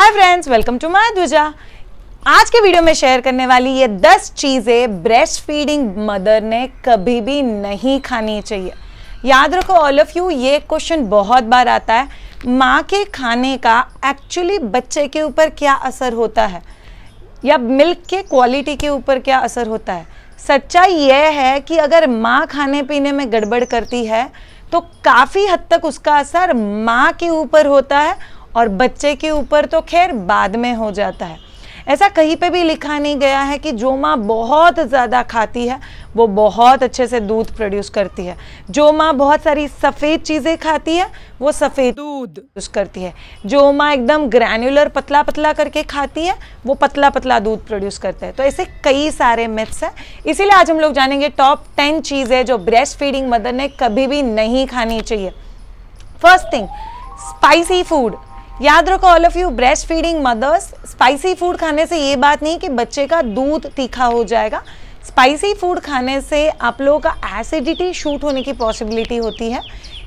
Hi friends welcome to my दुजा आज के वीडियो में शेयर करने वाली ये 10 चीज़ें ब्रेस्ट फीडिंग मदर ने कभी भी नहीं खानी चाहिए याद रखो ऑल ऑफ यू ये क्वेश्चन बहुत बार आता है माँ के खाने का एक्चुअली बच्चे के ऊपर क्या असर होता है या मिल्क के क्वालिटी के ऊपर क्या असर होता है सच्चाई यह है कि अगर माँ खाने पीने में गड़बड़ करती है तो काफ़ी हद तक उसका असर माँ के ऊपर होता है और बच्चे के ऊपर तो खैर बाद में हो जाता है ऐसा कहीं पे भी लिखा नहीं गया है कि जो माँ बहुत ज़्यादा खाती है वो बहुत अच्छे से दूध प्रोड्यूस करती है जो माँ बहुत सारी सफ़ेद चीज़ें खाती है वो सफ़ेद दूध प्रोड्यूस करती है जो माँ एकदम ग्रैनुलर पतला पतला करके खाती है वो पतला पतला दूध प्रोड्यूस करता है तो ऐसे कई सारे मिथ्स हैं इसीलिए आज हम लोग जानेंगे टॉप टेन चीज़ें जो ब्रेस्ट फीडिंग मदर ने कभी भी नहीं खानी चाहिए फर्स्ट थिंग स्पाइसी फूड याद रखो all of you breast feeding mothers spicy food खाने से ये बात नहीं कि बच्चे का दूध तीखा हो जाएगा स्पाइसी फूड खाने से आप लोगों का एसिडिटी शूट होने की पॉसिबिलिटी होती है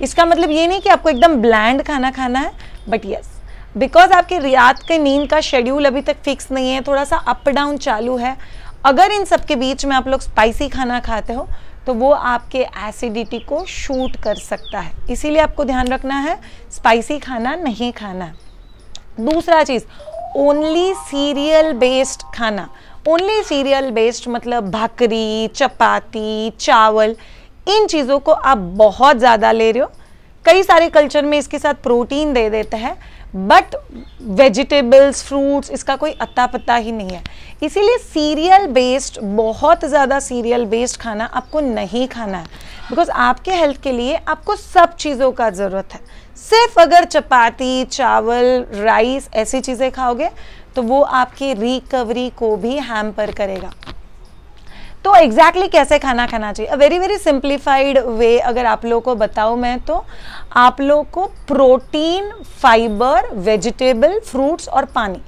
इसका मतलब ये नहीं कि आपको एकदम ब्लैंड खाना खाना है बट यस बिकॉज आपके रात के नींद का शेड्यूल अभी तक फिक्स नहीं है थोड़ा सा अप डाउन चालू है अगर इन सब के बीच में आप लोग स्पाइसी खाना खाते हो तो वो आपके एसिडिटी को शूट कर सकता है इसीलिए आपको ध्यान रखना है स्पाइसी खाना नहीं खाना दूसरा चीज़ ओनली सीरियल बेस्ड खाना ओनली सीरियल बेस्ड मतलब भाकरी चपाती चावल इन चीज़ों को आप बहुत ज़्यादा ले रहे हो कई सारे कल्चर में इसके साथ प्रोटीन दे देते हैं बट वेजिटेबल्स फ्रूट्स इसका कोई अता पता ही नहीं है इसीलिए सीरियल बेस्ड बहुत ज़्यादा सीरियल बेस्ड खाना आपको नहीं खाना है बिकॉज आपके हेल्थ के लिए आपको सब चीज़ों का ज़रूरत है सिर्फ अगर चपाती चावल राइस ऐसी चीज़ें खाओगे तो वो आपकी रिकवरी को भी हैम्पर करेगा तो एग्जैक्टली exactly कैसे खाना खाना चाहिए a very very simplified way अगर आप लोगों को बताऊँ मैं तो आप लोगों को प्रोटीन फाइबर वेजिटेबल फ्रूट्स और पानी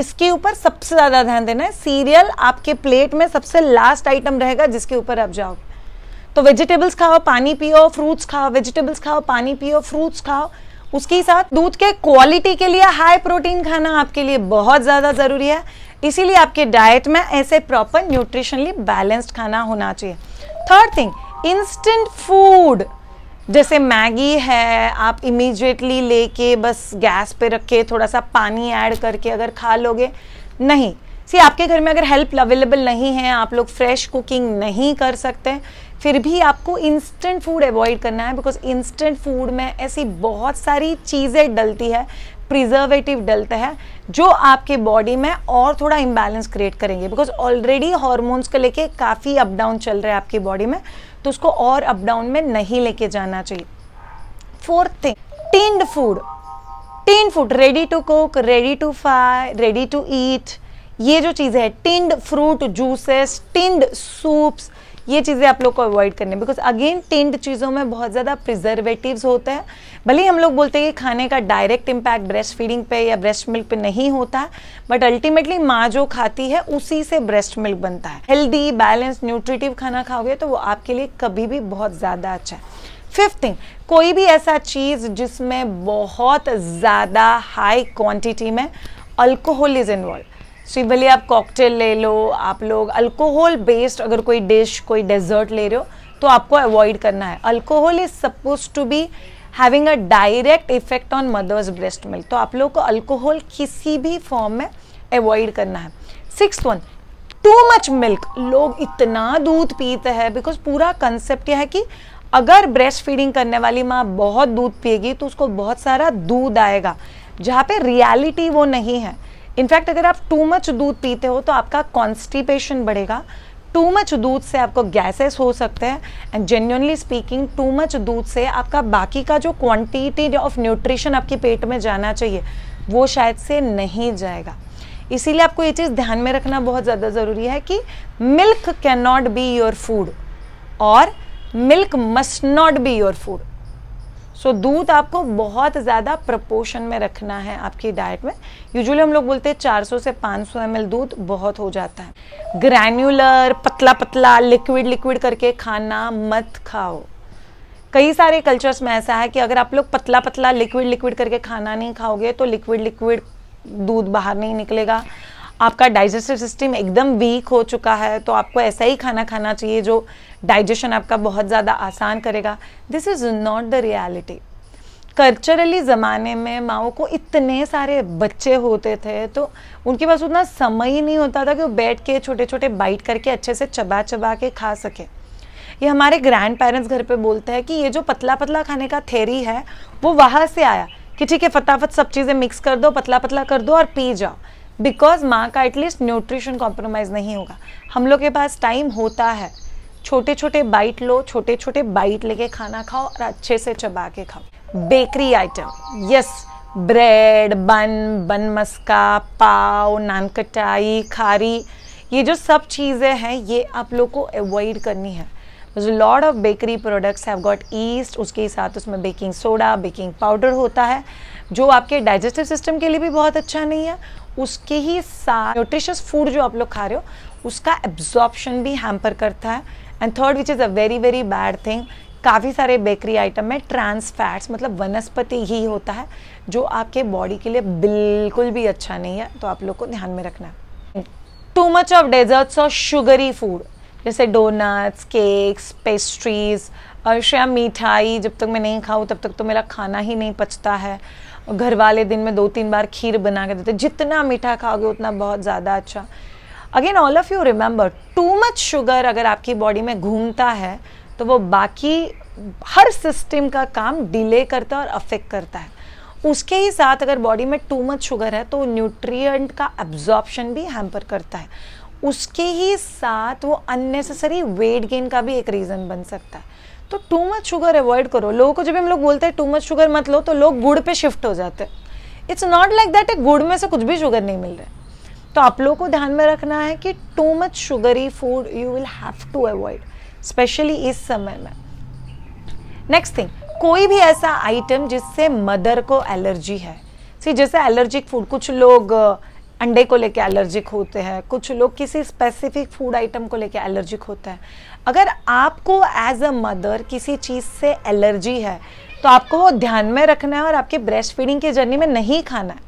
इसके ऊपर सबसे ज़्यादा ध्यान देना है सीरियल आपके प्लेट में सबसे लास्ट आइटम रहेगा जिसके ऊपर आप जाओगे तो वेजिटेबल्स खाओ पानी पियो फ्रूट्स खाओ वेजिटेबल्स खाओ पानी पियो फ्रूट्स खाओ उसके साथ दूध के क्वालिटी के लिए हाई प्रोटीन खाना आपके लिए बहुत ज़्यादा ज़रूरी है इसीलिए आपके डाइट में ऐसे प्रॉपर न्यूट्रिशनली बैलेंस्ड खाना होना चाहिए थर्ड थिंग इंस्टेंट फूड जैसे मैगी है आप इमीजिएटली लेके बस गैस पे रख के थोड़ा सा पानी ऐड करके अगर खा लोगे नहीं सी आपके घर में अगर हेल्प अवेलेबल नहीं है आप लोग फ्रेश कुकिंग नहीं कर सकते फिर भी आपको इंस्टेंट फूड अवॉइड करना है बिकॉज इंस्टेंट फूड में ऐसी बहुत सारी चीज़ें डलती है प्रिजर्वेटिव डलता है जो आपके बॉडी में और थोड़ा इम्बैलेंस क्रिएट करेंगे बिकॉज ऑलरेडी हॉर्मोन्स को लेके काफ़ी अप डाउन चल रहा है आपकी बॉडी में तो उसको और अप डाउन में नहीं लेके जाना चाहिए fourth thing tinned food tin food ready to cook ready to fry ready to eat ये जो चीज़ है tinned fruit juices tinned soups ये चीज़ें आप लोग को अवॉइड करनी बिकॉज अगेन टेंड चीज़ों में बहुत ज़्यादा प्रिजर्वेटिव्स होते हैं भले ही हम लोग बोलते हैं कि खाने का डायरेक्ट इम्पैक्ट ब्रेस्ट फीडिंग पे या ब्रेस्ट मिल्क पे नहीं होता बट अल्टीमेटली माँ जो खाती है उसी से ब्रेस्ट मिल्क बनता है हेल्दी बैलेंस न्यूट्रिटिव खाना खाओगे तो वो आपके लिए कभी भी बहुत ज़्यादा अच्छा है फिफ्थ थिंग कोई भी ऐसा चीज़ जिसमें बहुत ज़्यादा हाई क्वांटिटी में अल्कोहल इज़ इन्वॉल्व सो भले आप कॉकटेल ले लो आप लोग अल्कोहल बेस्ड अगर कोई डिश कोई डेजर्ट ले रहे हो तो आपको अवॉइड करना है alcohol is suppose to be having a direct effect on mothers breast milk तो आप लोग को अल्कोहल किसी भी फॉर्म में अवॉइड करना है six one too much milk लोग इतना दूध पीते हैं बिकॉज पूरा कंसेप्ट यह है कि अगर ब्रेस्ट फीडिंग करने वाली माँ बहुत दूध पिएगी तो उसको बहुत सारा दूध आएगा जहाँ पे रियलिटी वो नहीं है इनफैक्ट अगर आप टू मच दूध पीते हो तो आपका कॉन्स्टिपेशन बढ़ेगा टू मच दूध से आपको गैसेस हो सकते हैं and genuinely speaking too much दूध से आपका बाकी का जो क्वांटिटी ऑफ न्यूट्रिशन आपके पेट में जाना चाहिए वो शायद से नहीं जाएगा इसीलिए आपको ये चीज़ ध्यान में रखना बहुत ज़्यादा ज़रूरी है कि milk can not be your food और milk must not be your food so so, दूध आपको बहुत ज़्यादा प्रपोशन में रखना है आपकी डाइट में यूजुअली हम लोग बोलते हैं 400 से 500 सौ दूध बहुत हो जाता है ग्रैन्युलर पतला पतला लिक्विड लिक्विड करके खाना मत खाओ कई सारे कल्चर्स में ऐसा है कि अगर आप लोग पतला पतला लिक्विड लिक्विड करके खाना नहीं खाओगे तो लिक्विड लिक्विड दूध बाहर नहीं निकलेगा आपका डाइजेस्टिव सिस्टम एकदम वीक हो चुका है तो आपको ऐसा ही खाना खाना चाहिए जो डाइजेशन आपका बहुत ज़्यादा आसान करेगा this is not the reality culturally ज़माने में माओ को इतने सारे बच्चे होते थे तो उनके पास उतना समय ही नहीं होता था कि वो बैठ के छोटे छोटे बाइट करके अच्छे से चबा चबा के खा सके ये हमारे ग्रैंड पेरेंट्स घर पे बोलते हैं कि ये जो पतला पतला खाने का थेरी है वो वहाँ से आया कि ठीक है फटाफट सब चीज़ें मिक्स कर दो पतला पतला कर दो और पी जाओ बिकॉज माँ का एटलीस्ट न्यूट्रिशन कॉम्प्रोमाइज़ नहीं होगा हम लोग के पास टाइम होता है छोटे छोटे बाइट लो छोटे छोटे बाइट लेके खाना खाओ और अच्छे से चबा के खाओ बेकरी आइटम यस ब्रेड बन बन मस्का पाव कटाई खारी ये जो सब चीज़ें हैं ये आप लोग को अवॉइड करनी है जो lot of bakery products have got yeast उसके साथ उसमें बेकिंग सोडा बेकिंग पाउडर होता है जो आपके डाइजेस्टिव सिस्टम के लिए भी बहुत अच्छा नहीं है उसके ही साथ न्यूट्रिशियस फूड जो आप लोग खा रहे हो उसका एब्जॉर्प्शन भी हैम्पर करता है and third which is a very very bad thing काफ़ी सारे बेकरी आइटम में ट्रांस फैट्स मतलब वनस्पति ही होता है जो आपके बॉडी के लिए बिल्कुल भी अच्छा नहीं है तो आप लोग को ध्यान में रखना है टू मच ऑफ डेजर्ट्स और शुगरी फूड जैसे डोनट्स केक्स पेस्ट्रीज़ और श्रेया मिठाई जब तक मैं नहीं खाऊँ तब तक तो मेरा खाना ही नहीं पचता है घर वाले दिन में दो तीन बार खीर बना के देते जितना मीठा खाओगे उतना बहुत ज़्यादा अच्छा again all of you remember too much sugar अगर आपकी बॉडी में घूमता है तो वो बाकी हर सिस्टम का काम डिले करता है और अफेक्ट करता है उसके ही साथ अगर बॉडी में टू मच शुगर है तो न्यूट्रिएंट का एब्जॉर्प्शन भी हैम्पर करता है उसके ही साथ वो अननेसेसरी वेट गेन का भी एक रीज़न बन सकता है तो टू मच शुगर अवॉइड करो लोगों को जब हम लोग बोलते हैं टू मच शुगर मत लो तो लोग गुड़ पे शिफ्ट हो जाते हैं इट्स नॉट लाइक दैट गुड़ में से कुछ भी शुगर नहीं मिल रहा है तो आप लोगों को ध्यान में रखना है कि too much sugary food you will have to avoid specially इस समय में नेक्स्ट थिंग कोई भी ऐसा आइटम जिससे मदर को एलर्जी है सी जैसे एलर्जिक फूड कुछ लोग uh, अंडे को लेके एलर्जिक होते हैं कुछ लोग किसी स्पेसिफिक फूड आइटम को लेके एलर्जिक होता है अगर आपको एज अ मदर किसी चीज़ से एलर्जी है तो आपको वो ध्यान में रखना है और आपके ब्रेस्ट फीडिंग की जर्नी में नहीं खाना है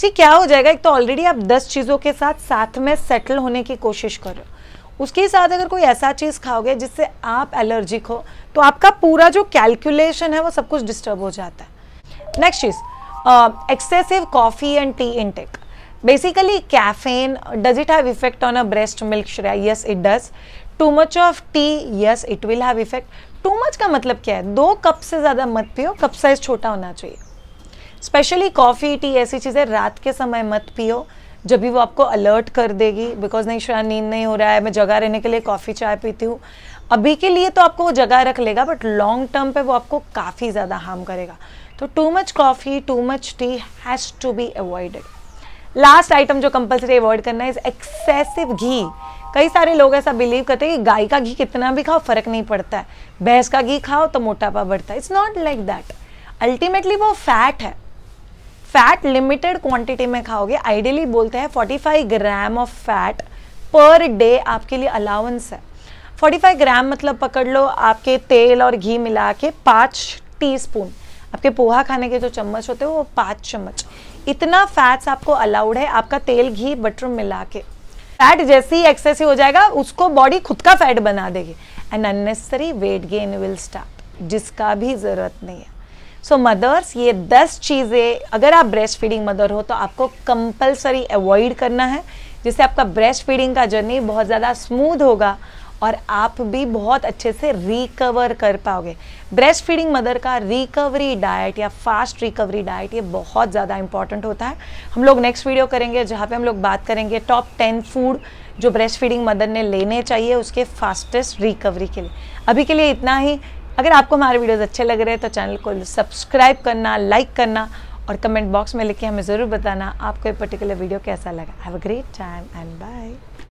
सी क्या हो जाएगा एक तो ऑलरेडी आप दस चीज़ों के साथ साथ में सेटल होने की कोशिश कर रहे हो उसके साथ अगर कोई ऐसा चीज़ खाओगे जिससे आप एलर्जिक हो तो आपका पूरा जो कैलकुलेशन है वो सब कुछ डिस्टर्ब हो जाता है नेक्स्ट चीज़ excessive coffee and tea intake Basically caffeine, does it have effect on a breast milk Shreya? Yes, it does. Too much of tea, yes, it will have effect. Too much का मतलब क्या है दो cup से ज़्यादा मत पियो cup size छोटा होना चाहिए स्पेशली कॉफ़ी टी ऐसी चीज़ें रात के समय मत पियो जब भी वो आपको अलर्ट कर देगी बिकॉज नहीं शायद नींद नहीं हो रहा है मैं जगह रहने के लिए कॉफ़ी चाय पीती हूँ अभी के लिए तो आपको वो जगह रख लेगा बट लॉन्ग टर्म पे वो आपको काफ़ी ज़्यादा हार्म करेगा तो too much coffee too much tea has to be avoided last item जो कंपलसरी अवॉइड करना है एक्सेसिव घी कई सारे लोग ऐसा बिलीव करते हैं कि गाय का घी कितना भी खाओ फर्क नहीं पड़ता है भैंस का घी खाओ तो मोटापा बढ़ता है it's not like that ultimately वो फैट है फैट लिमिटेड क्वांटिटी में खाओगे आइडियली बोलते हैं 45 gram of fat per day आपके लिए अलाउंस है 45 ग्राम मतलब पकड़ लो आपके तेल और घी मिला के पाँच टी आपके पोहा खाने के जो चम्मच होते हैं वो पाँच चम्मच इतना फैट्स आपको अलाउड है आपका तेल घी बटर मिला के फैट जैसे ही एक्सेसिव हो जाएगा उसको बॉडी खुद का फैट बना देगी and unnecessary weight gain will start जिसका भी ज़रूरत नहीं है सो so, मदर्स ये दस चीज़ें अगर आप ब्रेस्ट फीडिंग मदर हो तो आपको कंपलसरी अवॉइड करना है जिससे आपका ब्रेस्ट फीडिंग का जर्नी बहुत ज़्यादा स्मूथ होगा और आप भी बहुत अच्छे से रिकवर कर पाओगे ब्रेस्ट फीडिंग मदर का रिकवरी डाइट या फास्ट रिकवरी डाइट ये बहुत ज़्यादा इंपॉर्टेंट होता है हम लोग नेक्स्ट वीडियो करेंगे जहाँ पे हम लोग बात करेंगे टॉप टेन फूड जो ब्रेस्ट फीडिंग मदर ने लेने चाहिए उसके फास्टेस्ट रिकवरी के लिए अभी के लिए इतना ही अगर आपको हमारे वीडियोज़ अच्छे लग रहे हैं तो चैनल को सब्सक्राइब करना लाइक करना और कमेंट बॉक्स में लिख के हमें ज़रूर बताना आपको ये पर्टिकुलर वीडियो कैसा लगा have a great time and bye